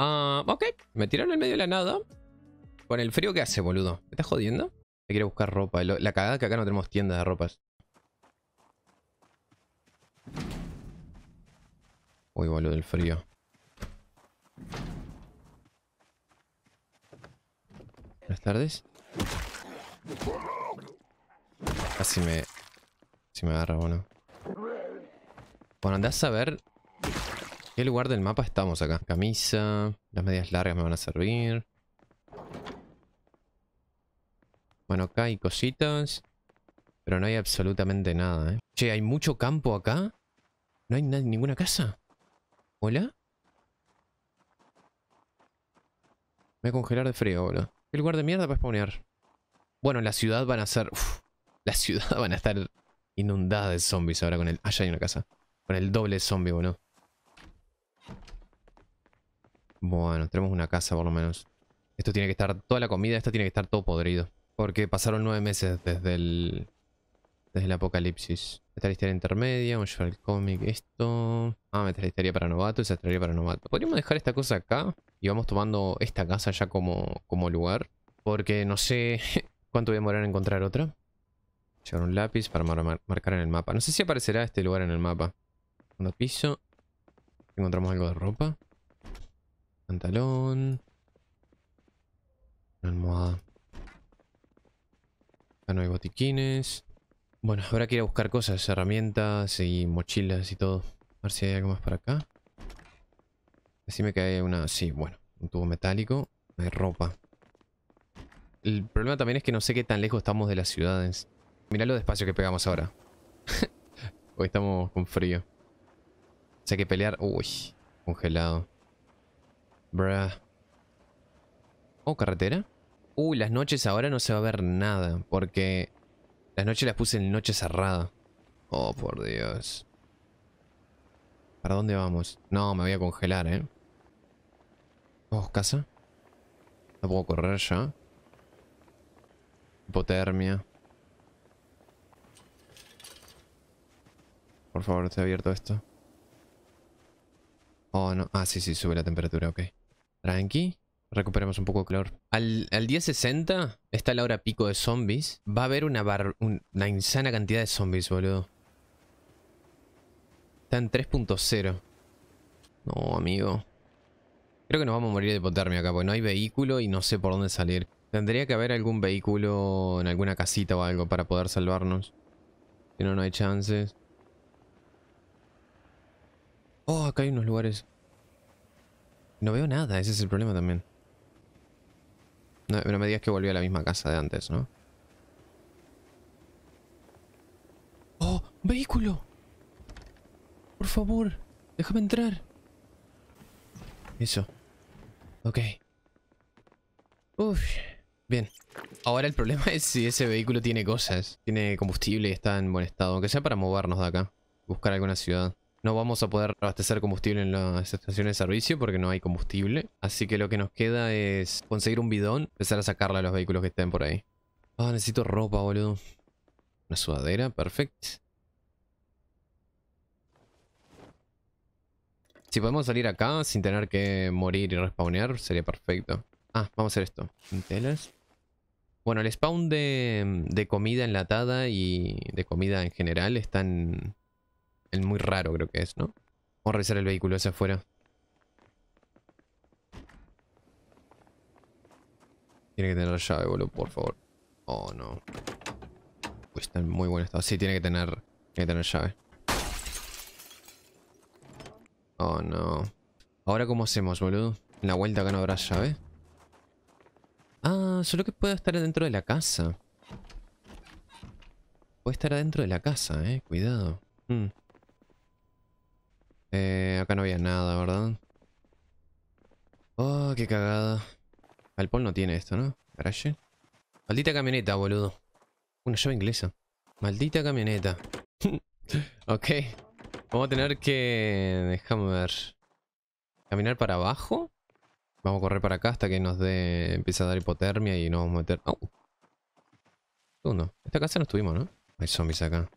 Ah, ok, me tiraron en medio de la nada. Con el frío que hace, boludo. ¿Me estás jodiendo? Me quiero buscar ropa. La cagada que acá no tenemos tiendas de ropas. Uy, boludo, el frío. Buenas tardes. Casi me... Si me agarra, bueno. Bueno, andás a ver ¿Qué lugar del mapa estamos acá? Camisa. Las medias largas me van a servir. Bueno, acá hay cositas. Pero no hay absolutamente nada, ¿eh? Che, ¿hay mucho campo acá? ¿No hay ninguna casa? ¿Hola? Me voy a congelar de frío, boludo. ¿Qué lugar de mierda para spawnear? Bueno, la ciudad van a ser... la ciudad van a estar inundada de zombies ahora con el... Allá hay una casa. Con el doble zombie, boludo. Bueno, tenemos una casa por lo menos. Esto tiene que estar, toda la comida, esto tiene que estar todo podrido. Porque pasaron nueve meses desde el, desde el apocalipsis. Esta historia intermedia, vamos a llevar el cómic, esto... Ah, me historia para novato, se traería para novato. Podríamos dejar esta cosa acá y vamos tomando esta casa ya como, como lugar. Porque no sé cuánto voy a demorar en encontrar otra. Llevar un lápiz para marcar en el mapa. No sé si aparecerá este lugar en el mapa. Segundo piso. Encontramos algo de ropa. Pantalón. Una almohada. Acá no hay botiquines. Bueno, ahora que ir a buscar cosas, herramientas y mochilas y todo. A ver si hay algo más para acá. Así me cae una... Sí, bueno, un tubo metálico. Hay ropa. El problema también es que no sé qué tan lejos estamos de las ciudades. Mirá lo despacio que pegamos ahora. Hoy estamos con frío sea que pelear... Uy, congelado. Bruh. Oh, carretera. Uy, las noches ahora no se va a ver nada. Porque las noches las puse en noche cerrada. Oh, por Dios. ¿Para dónde vamos? No, me voy a congelar, ¿eh? Oh, casa. No puedo correr ya. Hipotermia. Por favor, ha abierto esto. Oh, ah, sí, sí, sube la temperatura, ok. Tranqui. Recuperemos un poco de calor. Al, al 60 está la hora pico de zombies. Va a haber una, una insana cantidad de zombies, boludo. Está en 3.0. No, amigo. Creo que nos vamos a morir de hipotermia acá, porque no hay vehículo y no sé por dónde salir. Tendría que haber algún vehículo en alguna casita o algo para poder salvarnos. Si no, no hay chances. Oh, acá hay unos lugares. No veo nada, ese es el problema también. No, me digas que volví a la misma casa de antes, ¿no? ¡Oh! ¡Vehículo! Por favor, déjame entrar. Eso. Ok. Uf. Bien. Ahora el problema es si ese vehículo tiene cosas. Tiene combustible y está en buen estado. Aunque sea para movernos de acá. Buscar alguna ciudad. No vamos a poder abastecer combustible en las estaciones de servicio porque no hay combustible. Así que lo que nos queda es conseguir un bidón, empezar a sacarla a los vehículos que estén por ahí. Ah, necesito ropa, boludo. Una sudadera, perfecto. Si podemos salir acá sin tener que morir y respawnear, sería perfecto. Ah, vamos a hacer esto. Telas. Bueno, el spawn de, de comida enlatada y de comida en general están el muy raro creo que es, ¿no? Vamos a revisar el vehículo hacia afuera. Tiene que tener la llave, boludo, por favor. Oh, no. Pues está en muy buen estado. Sí, tiene que tener, tiene que tener llave. Oh, no. Ahora, ¿cómo hacemos, boludo? En la vuelta acá no habrá llave. Ah, solo que puede estar dentro de la casa. Puede estar adentro de la casa, eh. Cuidado. Hmm. Eh, acá no había nada, ¿verdad? Oh, qué cagada. Ah, el no tiene esto, ¿no? Caray. Maldita camioneta, boludo. Una llave inglesa. Maldita camioneta. ok. Vamos a tener que... Déjame ver. Caminar para abajo. Vamos a correr para acá hasta que nos dé... Empieza a dar hipotermia y nos vamos a meter... Oh. Segundo. Esta casa no estuvimos, ¿no? Hay zombies acá.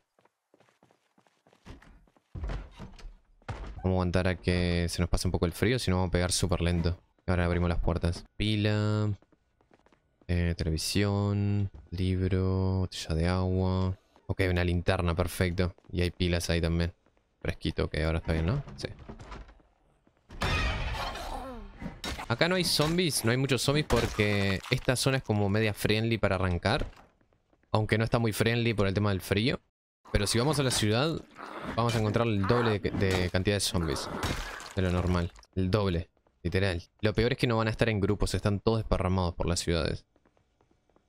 Vamos a aguantar a que se nos pase un poco el frío, si no vamos a pegar súper lento. Ahora abrimos las puertas. Pila. Eh, televisión. Libro. Botella de agua. Ok, una linterna, perfecto. Y hay pilas ahí también. Fresquito, que ahora está bien, ¿no? Sí. Acá no hay zombies, no hay muchos zombies porque esta zona es como media friendly para arrancar. Aunque no está muy friendly por el tema del frío. Pero si vamos a la ciudad, vamos a encontrar el doble de, cantidad de zombies. De lo normal. El doble. Literal. Lo peor es que no van a estar en grupos. Están todos esparramados por las ciudades.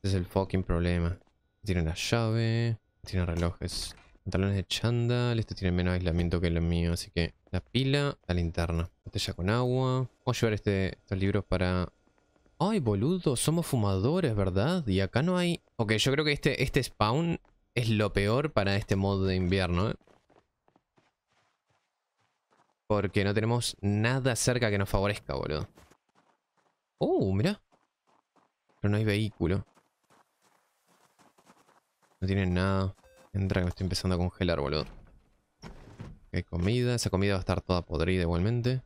Ese es el fucking problema. Tienen la llave. Tienen relojes. Pantalones de chándal. Este tiene menos aislamiento que el mío. Así que la pila, la linterna. Botella con agua. Vamos a llevar este, estos libros para... ¡Ay, boludo! Somos fumadores, ¿verdad? Y acá no hay... Ok, yo creo que este, este spawn es lo peor para este modo de invierno, ¿eh? Porque no tenemos nada cerca que nos favorezca, boludo. Oh, uh, mira Pero no hay vehículo. No tienen nada. Entra que me estoy empezando a congelar, boludo. Hay comida. Esa comida va a estar toda podrida igualmente.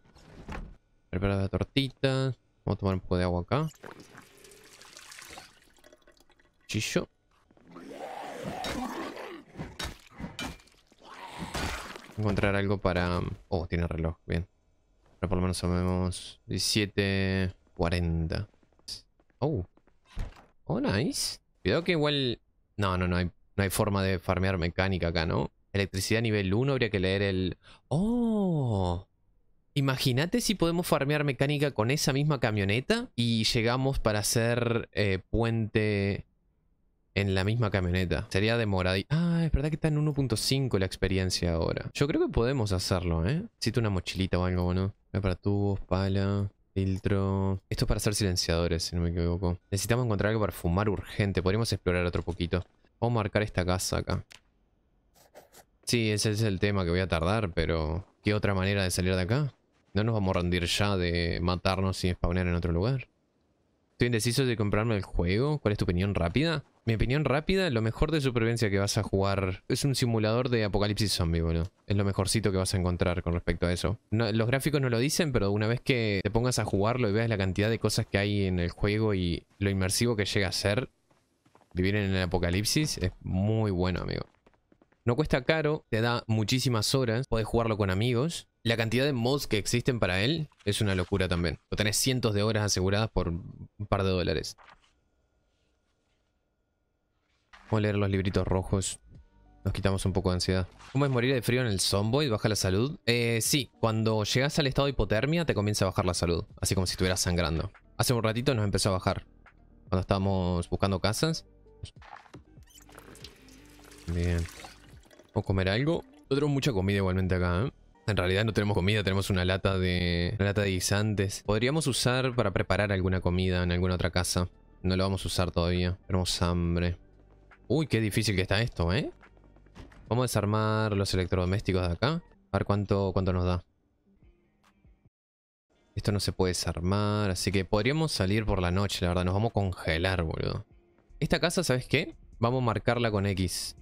Preparar la tortita. Vamos a tomar un poco de agua acá. Chillo. encontrar algo para... Oh, tiene reloj, bien. Pero por lo menos sabemos 17.40. Oh. Oh, nice. Cuidado que igual... No, no, no hay, no hay forma de farmear mecánica acá, ¿no? Electricidad nivel 1, habría que leer el... ¡Oh! Imagínate si podemos farmear mecánica con esa misma camioneta y llegamos para hacer eh, puente en la misma camioneta. Sería demorado. Ah, es verdad que está en 1.5 la experiencia ahora. Yo creo que podemos hacerlo, ¿eh? Necesito una mochilita o algo, bueno. Para tubos, pala, filtro... Esto es para hacer silenciadores, si no me equivoco. Necesitamos encontrar algo para fumar urgente. Podríamos explorar otro poquito. Vamos a marcar esta casa acá. Sí, ese es el tema que voy a tardar, pero... ¿Qué otra manera de salir de acá? No nos vamos a rendir ya de matarnos y spawnear en otro lugar. Estoy indeciso de comprarme el juego. ¿Cuál es tu opinión rápida? Mi opinión rápida, lo mejor de supervivencia que vas a jugar es un simulador de apocalipsis zombie, bueno. Es lo mejorcito que vas a encontrar con respecto a eso. los gráficos no lo dicen, pero una vez que te pongas a jugarlo y veas la cantidad de cosas que hay en el juego y lo inmersivo que llega a ser, vivir en el apocalipsis es muy bueno, amigo. No cuesta caro, te da muchísimas horas, puedes jugarlo con amigos. La cantidad de mods que existen para él es una locura también. Lo tenés cientos de horas aseguradas por un par de dólares. Vamos a leer los libritos rojos. Nos quitamos un poco de ansiedad. ¿Cómo es morir de frío en el Zomboid? ¿Baja la salud? Eh, sí, cuando llegas al estado de hipotermia te comienza a bajar la salud. Así como si estuvieras sangrando. Hace un ratito nos empezó a bajar. Cuando estábamos buscando casas. Bien. Vamos a comer algo. No tenemos mucha comida igualmente acá, ¿eh? En realidad no tenemos comida, tenemos una lata de. Una lata de guisantes. Podríamos usar para preparar alguna comida en alguna otra casa. No la vamos a usar todavía. Tenemos hambre. Uy, qué difícil que está esto, ¿eh? Vamos a desarmar los electrodomésticos de acá. A ver cuánto, nos da. Esto no se puede desarmar, así que podríamos salir por la noche, la verdad. Nos vamos a congelar, boludo. Esta casa, ¿sabes qué? Vamos a marcarla con X.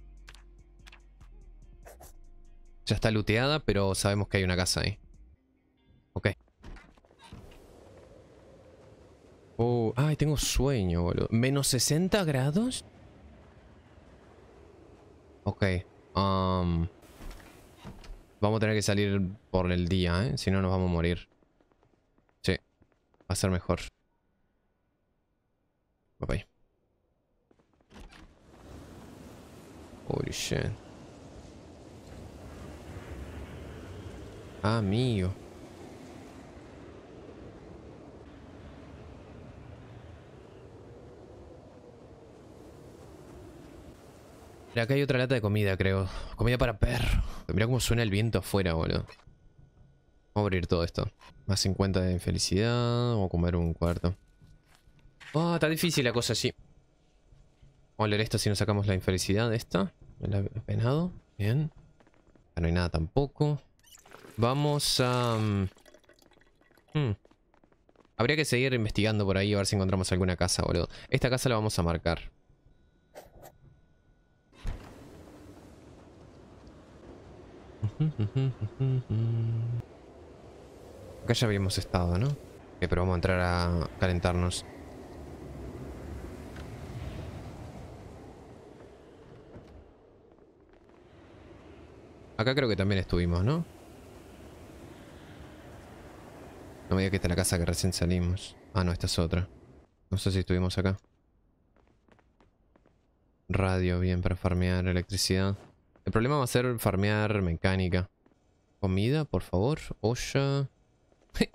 Ya está looteada, pero sabemos que hay una casa ahí. Ok. Oh, ay, tengo sueño, boludo. ¿Menos 60 grados? Ok. Um, vamos a tener que salir por el día, ¿eh? Si no nos vamos a morir. Sí. Va a ser mejor. Bye bye. Holy shit. Ah, mío acá hay otra lata de comida, creo. Comida para perro. Mira cómo suena el viento afuera, boludo. Vamos a abrir todo esto. Más 50 de infelicidad. Vamos a comer un cuarto. Ah, está difícil la cosa así. Vamos a leer esto si nos sacamos la infelicidad de esta. El penado. Bien. Acá no hay nada tampoco. Vamos a... Mm, hmm. Habría que seguir investigando por ahí a ver si encontramos alguna casa, boludo. Esta casa la vamos a marcar. Acá ya habíamos estado, ¿no? Ok, eh, pero vamos a entrar a calentarnos. Acá creo que también estuvimos, ¿no? No me diga que esta es la casa que recién salimos. Ah, no, esta es otra. No sé si estuvimos acá. Radio, bien, para farmear electricidad. El problema va a ser farmear mecánica. Comida, por favor. Olla.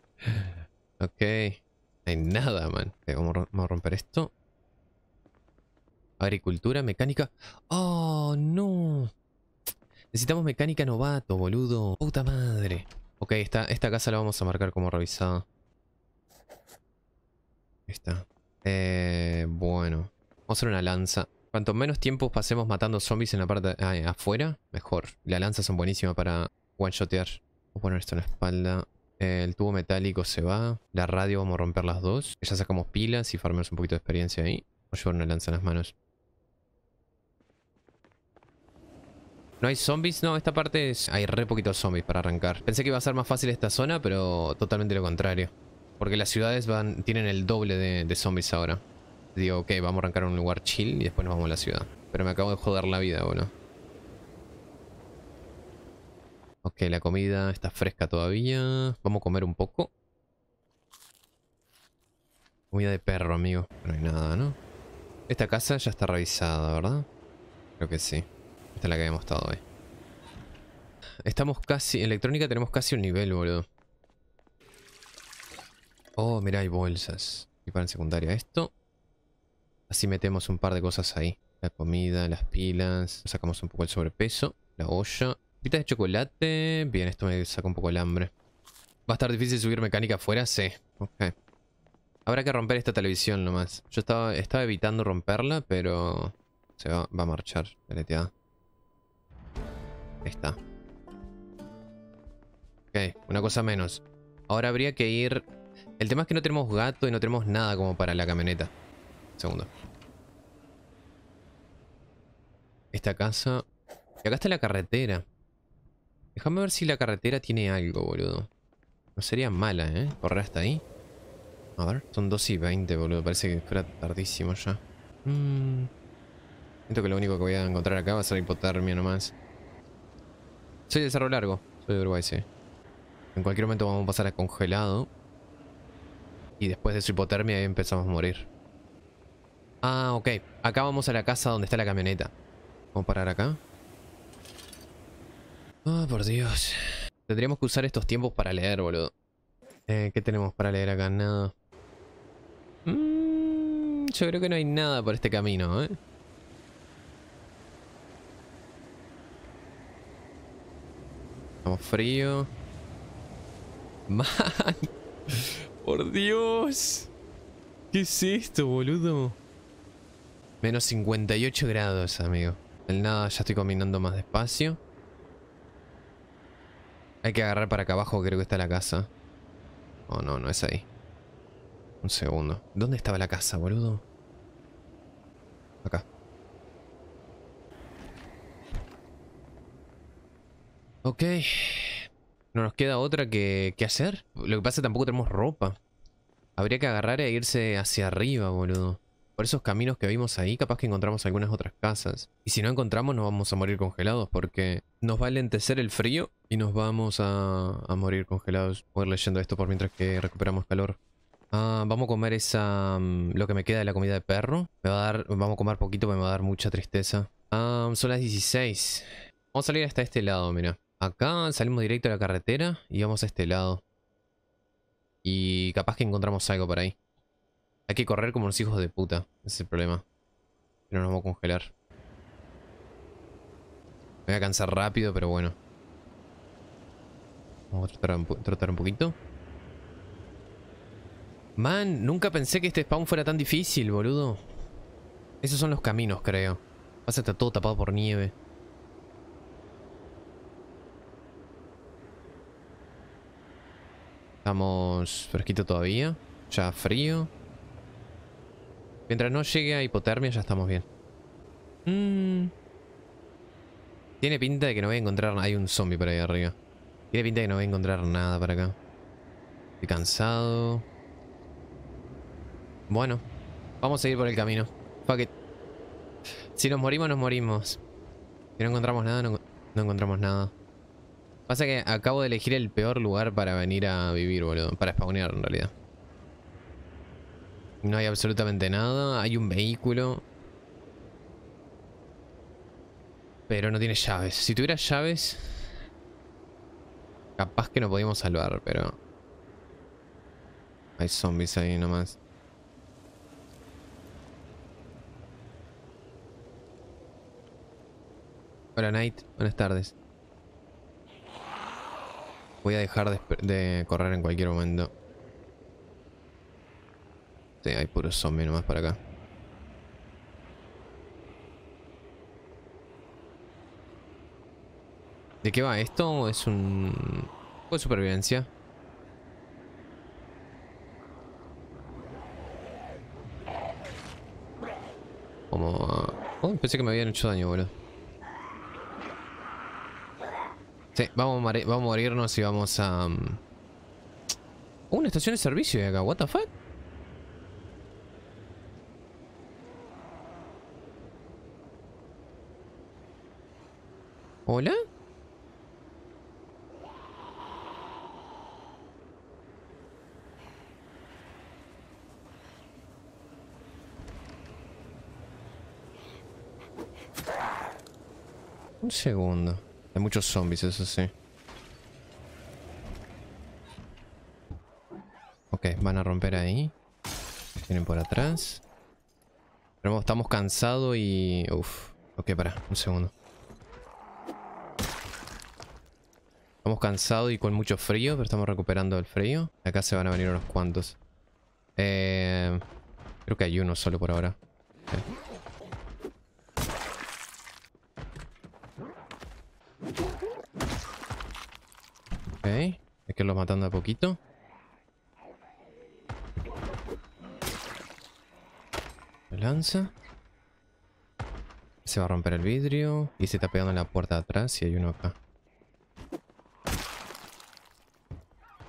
ok. No hay nada, man. vamos a romper esto. Agricultura, mecánica. ¡Oh, no! Necesitamos mecánica novato, boludo. Puta madre. Ok, esta, esta casa la vamos a marcar como revisada. Está. Eh, bueno. Vamos a hacer una lanza. Cuanto menos tiempo pasemos matando zombies en la parte ah, eh, afuera, mejor. Las lanzas son buenísimas para one-shotear. Vamos a poner esto en la espalda. El tubo metálico se va. La radio vamos a romper las dos. Ya sacamos pilas y farmeamos un poquito de experiencia ahí. Voy a llevar una lanza en las manos. ¿No hay zombies? No, esta parte es... Hay re poquitos zombies para arrancar. Pensé que iba a ser más fácil esta zona, pero totalmente lo contrario. Porque las ciudades van tienen el doble de zombies ahora. Digo, ok, vamos a arrancar en un lugar chill y después nos vamos a la ciudad. Pero me acabo de joder la vida, boludo. Ok, la comida está fresca todavía. Vamos a comer un poco. Comida de perro, amigo. No hay nada, ¿no? Esta casa ya está revisada, ¿verdad? Creo que sí. Esta es la que habíamos estado hoy. Estamos casi... En electrónica tenemos casi un nivel, boludo. Oh, mirá, hay bolsas. Y para en secundaria esto. Así metemos un par de cosas ahí. La comida, las pilas. Sacamos un poco el sobrepeso. La olla. Pitas de chocolate. Bien, esto me saca un poco el hambre. Va a estar difícil subir mecánica afuera, sí. Ok. Habrá que romper esta televisión nomás. Yo estaba, evitando romperla, pero... Se va, a marchar, Deleteada. Ahí está. Ok, una cosa menos. Ahora habría que ir... El tema es que no tenemos gato y no tenemos nada como para la camioneta. Segundo. Esta casa. Y acá está la carretera. Déjame ver si la carretera tiene algo, boludo. No sería mala, ¿eh? Correr hasta ahí. A ver, son 2 y 20, boludo. Parece que fuera tardísimo ya. Mm. Siento que lo único que voy a encontrar acá va a ser hipotermia nomás. Soy de cerro largo. Soy de Uruguay, sí. En cualquier momento vamos a pasar a congelado. Y después de su hipotermia Ahí empezamos a morir. Ah, ok. Acá vamos a la casa donde está la camioneta. Vamos a parar acá. Ah, por Dios. Tendríamos que usar estos tiempos para leer, boludo. Eh, ¿Qué tenemos para leer acá? Nada. Mm, yo creo que no hay nada por este camino, ¿eh? Estamos frío. Man. Por Dios. ¿Qué es esto, boludo? Menos 58 grados, amigo. El nada, ya estoy caminando más despacio. Hay que agarrar para acá abajo, creo que está la casa. Oh, no, no es ahí. Un segundo. ¿Dónde estaba la casa, boludo? Acá. Ok. No nos queda otra que, que hacer. Lo que pasa es que tampoco tenemos ropa. Habría que agarrar e irse hacia arriba, boludo. Por esos caminos que vimos ahí, capaz que encontramos algunas otras casas. Y si no encontramos, nos vamos a morir congelados porque nos va a lentecer el frío y nos vamos a, morir congelados. Voy leyendo esto por mientras que recuperamos calor. Ah, vamos a comer esa... Mm, lo que me queda de la comida de perro. Me va a dar... Vamos a comer poquito, me va a dar mucha tristeza. Ah, son las 16. Vamos a salir hasta este lado, mira. Acá salimos directo a la carretera y vamos a este lado. Y capaz que encontramos algo por ahí. Hay que correr como los hijos de puta. es el problema. Pero nos vamos a congelar. Me voy a cansar rápido, pero bueno. Vamos a trotar un, poquito. Man, nunca pensé que este spawn fuera tan difícil, boludo. Esos son los caminos, creo. Pasa está todo tapado por nieve. Estamos fresquito todavía. Ya frío. Mientras no llegue a hipotermia ya estamos bien. Mm. Tiene pinta de que no voy a encontrar... Hay un zombie por ahí arriba. Tiene pinta de que no voy a encontrar nada para acá. Estoy cansado. Bueno. Vamos a seguir por el camino. Fuck it. Si nos morimos, nos morimos. Si no encontramos nada, no, no encontramos nada. Pasa que acabo de elegir el peor lugar para venir a vivir, boludo. Para spawnear, en realidad. No hay absolutamente nada. Hay un vehículo. Pero no tiene llaves. Si tuviera llaves... Capaz que no podíamos salvar, pero... Hay zombies ahí nomás. Hola, Knight. Buenas tardes. Voy a dejar de correr en cualquier momento. Sí, hay puros zombies nomás para acá. ¿De qué va esto? ¿Es un juego de supervivencia? Como... Oh, pensé que me habían hecho daño, boludo. Sí, vamos a, vamos a morirnos y vamos a... Um, una estación de servicio de acá, what the fuck? ¿Hola? Un segundo. Hay muchos zombies, eso sí. Ok, van a romper ahí. Tienen por atrás. Pero estamos cansados y... Uf. Ok, para, un segundo. Estamos cansados y con mucho frío, pero estamos recuperando el frío. Acá se van a venir unos cuantos. Eh, creo que hay uno solo por ahora. Ok. Hay que irlos matando a poquito. Lanza. Se va a romper el vidrio. Y se está pegando en la puerta de atrás y hay uno acá.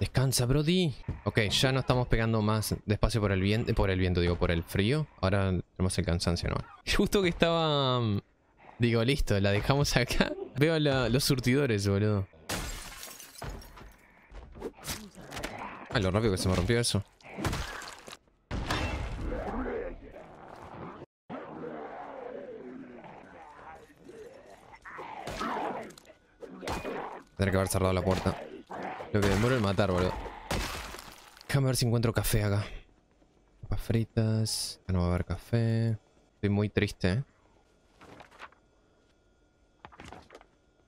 Descansa, Brody. Ok, ya no estamos pegando más despacio por el viento, por el viento, digo, por el frío. Ahora tenemos el cansancio, ¿no? Justo que estaba... Mm, digo, listo, la dejamos acá. Veo los surtidores, boludo. Ah, lo rápido que se me rompió eso. Tendré que haber cerrado la puerta. Lo que demoro es matar, boludo. Déjame ver si encuentro café acá. Papas fritas. Ya ah, no va a haber café. Estoy muy triste,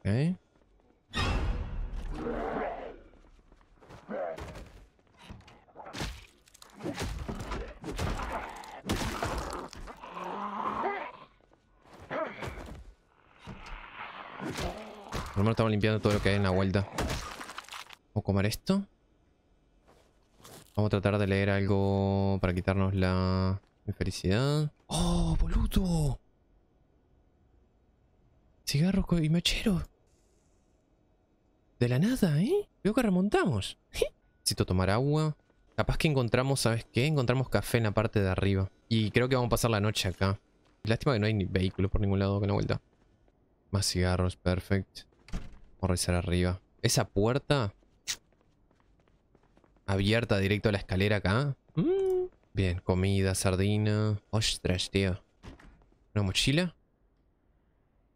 ¿eh? Ok. Por lo estamos limpiando todo lo que hay en la vuelta comer esto. Vamos a tratar de leer algo para quitarnos la infelicidad. ¡Oh, boludo! Cigarros y mechero. De la nada, ¿eh? Veo que remontamos. Necesito tomar agua. Capaz que encontramos, ¿sabes qué? Encontramos café en la parte de arriba. Y creo que vamos a pasar la noche acá. Lástima que no hay ni vehículos por ningún lado que la vuelta. Más cigarros, perfecto. Vamos a revisar arriba. Esa puerta abierta directo a la escalera acá. Mm. Bien, comida, sardina. Ostras, tío. Una mochila.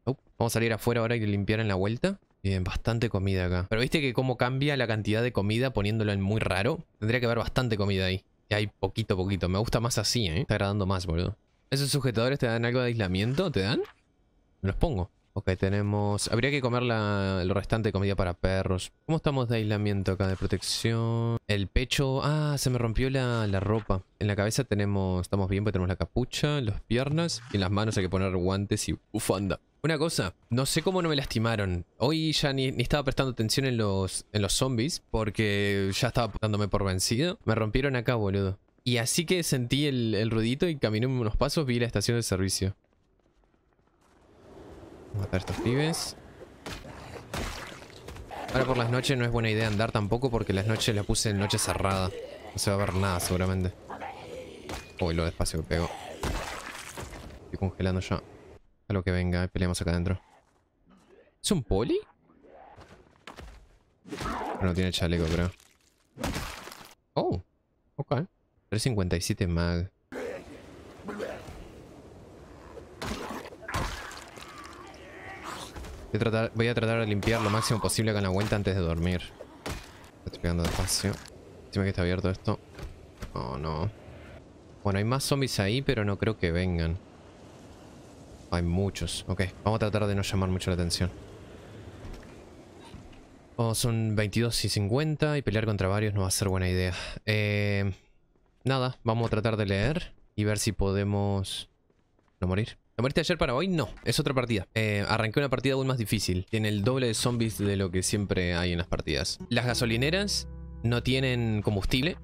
Oh, vamos a salir afuera ahora y limpiar en la vuelta. Bien, bastante comida acá. Pero viste que cómo cambia la cantidad de comida poniéndolo en muy raro. Tendría que haber bastante comida ahí. Y hay poquito, poquito. Me gusta más así, ¿eh? Está agradando más, boludo. ¿Esos sujetadores te dan algo de aislamiento? ¿Te dan? Me los pongo. Ok, tenemos... Habría que comer la, el restante de comida para perros. ¿Cómo estamos de aislamiento acá? De protección... El pecho... Ah, se me rompió la, ropa. En la cabeza tenemos... Estamos bien porque tenemos la capucha, las piernas. Y en las manos hay que poner guantes y bufanda. Una cosa, no sé cómo no me lastimaron. Hoy ya ni, estaba prestando atención en los, en los zombies porque ya estaba dándome por vencido. Me rompieron acá, boludo. Y así que sentí el, el ruidito y caminé unos pasos, vi la estación de servicio. Matar estos pibes. Ahora por las noches no es buena idea andar tampoco porque las noches la puse en noche cerrada. No se va a ver nada seguramente. Uy, lo despacio que pego. Estoy congelando ya. A lo que venga, peleamos acá adentro. ¿Es un poli? no tiene chaleco, creo. Oh, ok. 357 mag. Voy a tratar, de limpiar lo máximo posible con la vuelta antes de dormir. Estoy pegando despacio. Encima que está abierto esto. Oh, no. Bueno, hay más zombies ahí, pero no creo que vengan. Hay muchos. Ok, vamos a tratar de no llamar mucho la atención. Oh, son 22 y 50 y pelear contra varios no va a ser buena idea. Eh, nada, vamos a tratar de leer y ver si podemos no morir. Lo moriste ayer para hoy no, es otra partida. Eh, arranqué una partida aún más difícil. Tiene el doble de zombies de lo que siempre hay en las partidas. Las gasolineras no tienen combustible.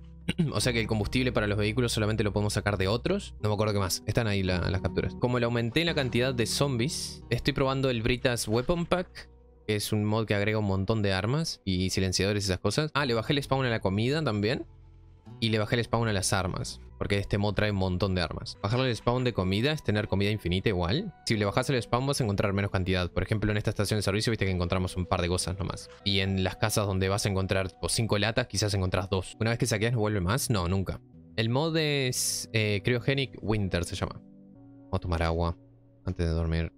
o sea que el combustible para los vehículos solamente lo podemos sacar de otros. No me acuerdo qué más. Están ahí las capturas. Como le aumenté la cantidad de zombies, estoy probando el Britas Weapon Pack. Que es un mod que agrega un montón de armas y silenciadores y esas cosas. Ah, le bajé el spawn a la comida también. Y le bajé el spawn a las armas porque este mod trae un montón de armas. Bajarle el spawn de comida es tener comida infinita igual. Si le bajas el spawn vas a encontrar menos cantidad. Por ejemplo, en esta estación de servicio viste que encontramos un par de cosas nomás. Y en las casas donde vas a encontrar 5 latas, quizás encontrás dos. Una vez que saqueas no vuelve más, no, nunca. El mod es eh, Cryogenic Winter se llama. Vamos a tomar agua antes de dormir.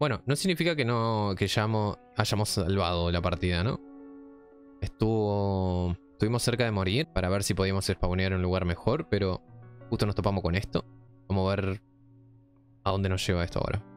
Bueno, no significa que no que hayamos salvado la partida, ¿no? Estuvo Estuvimos cerca de morir para ver si podíamos spawnear en un lugar mejor, pero justo nos topamos con esto. Vamos a ver a dónde nos lleva esto ahora.